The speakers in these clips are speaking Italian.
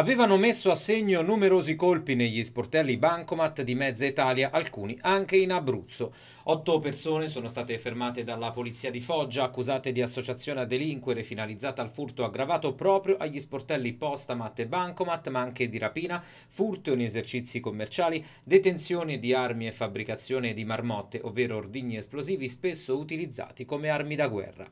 avevano messo a segno numerosi colpi negli sportelli bancomat di mezza Italia, alcuni anche in Abruzzo. Otto persone sono state fermate dalla polizia di Foggia, accusate di associazione a delinquere finalizzata al furto aggravato proprio agli sportelli Postamat e Bancomat, ma anche di rapina, furto in esercizi commerciali, detenzione di armi e fabbricazione di marmotte, ovvero ordigni esplosivi spesso utilizzati come armi da guerra.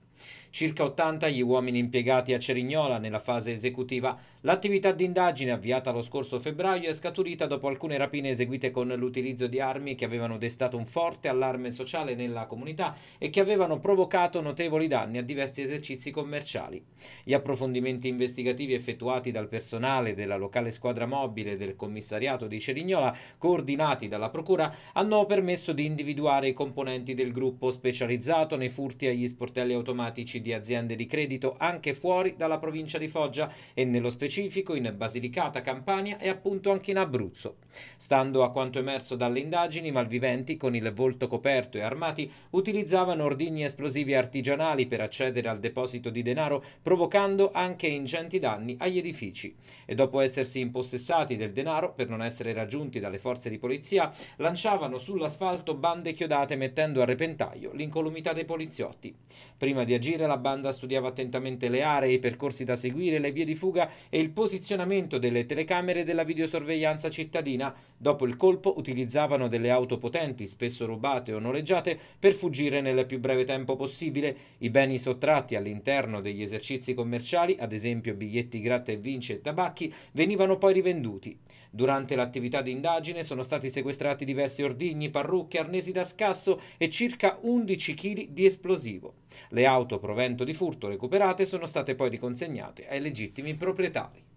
Circa 80 gli uomini impiegati a Cerignola nella fase esecutiva. L'attività di L'indagine avviata lo scorso febbraio è scaturita dopo alcune rapine eseguite con l'utilizzo di armi che avevano destato un forte allarme sociale nella comunità e che avevano provocato notevoli danni a diversi esercizi commerciali. Gli approfondimenti investigativi effettuati dal personale della locale squadra mobile del commissariato di Cerignola, coordinati dalla Procura, hanno permesso di individuare i componenti del gruppo specializzato nei furti agli sportelli automatici di aziende di credito anche fuori dalla provincia di Foggia e nello specifico in Basilicata, Campania e appunto anche in Abruzzo. Stando a quanto emerso dalle indagini, i malviventi, con il volto coperto e armati, utilizzavano ordigni esplosivi artigianali per accedere al deposito di denaro, provocando anche ingenti danni agli edifici. E dopo essersi impossessati del denaro, per non essere raggiunti dalle forze di polizia, lanciavano sull'asfalto bande chiodate mettendo a repentaglio l'incolumità dei poliziotti. Prima di agire la banda studiava attentamente le aree, i percorsi da seguire, le vie di fuga e il posizionamento funzionamento delle telecamere della videosorveglianza cittadina. Dopo il colpo utilizzavano delle auto potenti, spesso rubate o noleggiate, per fuggire nel più breve tempo possibile. I beni sottratti all'interno degli esercizi commerciali, ad esempio biglietti gratta e vince e tabacchi, venivano poi rivenduti. Durante l'attività di indagine sono stati sequestrati diversi ordigni, parrucche, arnesi da scasso e circa 11 kg di esplosivo. Le auto provento di furto recuperate sono state poi riconsegnate ai legittimi proprietari.